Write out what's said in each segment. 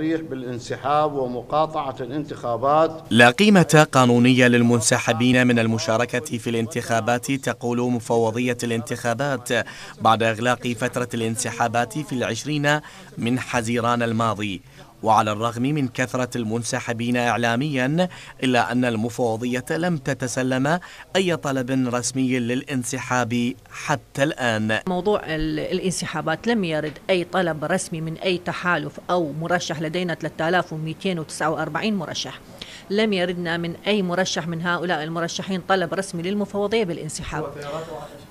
صريح بالانسحاب ومقاطعة الانتخابات لا قيمة قانونية للمنسحبين من المشاركة في الانتخابات تقول مفوضية الانتخابات بعد إغلاق فترة الانسحابات في العشرين من حزيران الماضي وعلى الرغم من كثرة المنسحبين إعلاميا إلا أن المفوضية لم تتسلم أي طلب رسمي للانسحاب حتى الآن موضوع الانسحابات لم يرد أي طلب رسمي من أي تحالف أو مرشح لدينا 3249 مرشح لم يردنا من أي مرشح من هؤلاء المرشحين طلب رسمي للمفوضية بالانسحاب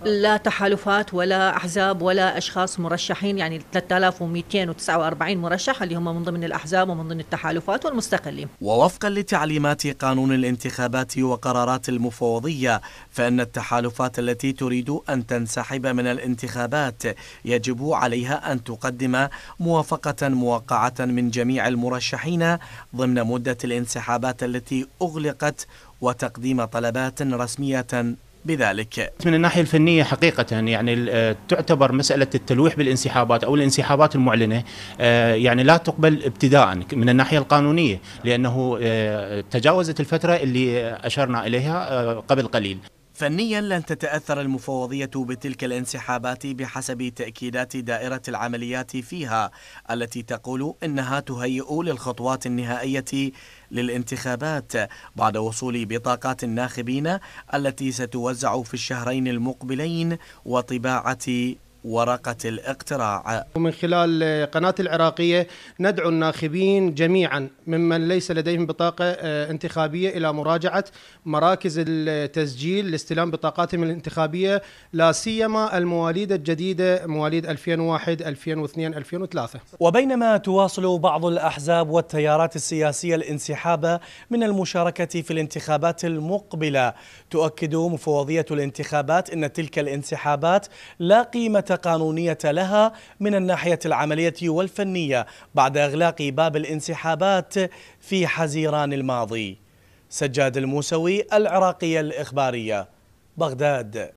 لا تحالفات ولا أحزاب ولا أشخاص مرشحين يعني 3249 مرشح اللي هم من ضمن الأحزاب ومن ضمن التحالفات والمستقلين ووفقا لتعليمات قانون الانتخابات وقرارات المفوضية فإن التحالفات التي تريد أن تنسحب من الانتخابات يجب عليها أن تقدم موافقة موقعة من جميع المرشحين ضمن مدة الانسحابات التي أغلقت وتقديم طلبات رسمية بذلك من الناحية الفنية حقيقة يعني آه، تعتبر مسألة التلويح بالانسحابات أو الانسحابات المعلنة آه، يعني لا تقبل ابتداء من الناحية القانونية لأنه آه، تجاوزت الفترة اللي أشرنا إليها قبل قليل فنيا لن تتأثر المفوضية بتلك الانسحابات بحسب تأكيدات دائرة العمليات فيها التي تقول إنها تهيئ للخطوات النهائية للانتخابات بعد وصول بطاقات الناخبين التي ستوزع في الشهرين المقبلين وطباعة ورقة الاقتراع ومن خلال قناة العراقية ندعو الناخبين جميعا ممن ليس لديهم بطاقة آه، انتخابية إلى مراجعة مراكز التسجيل لاستلام بطاقاتهم الانتخابية لا سيما المواليد الجديدة مواليد 2001 2002 2003 وبينما تواصل بعض الأحزاب والتيارات السياسية الانسحاب من المشاركة في الانتخابات المقبلة تؤكد مفوضية الانتخابات أن تلك الانسحابات لا قيمة قانونية لها من الناحية العملية والفنية بعد إغلاق باب الانسحابات في حزيران الماضي سجاد الموسوي العراقية الإخبارية بغداد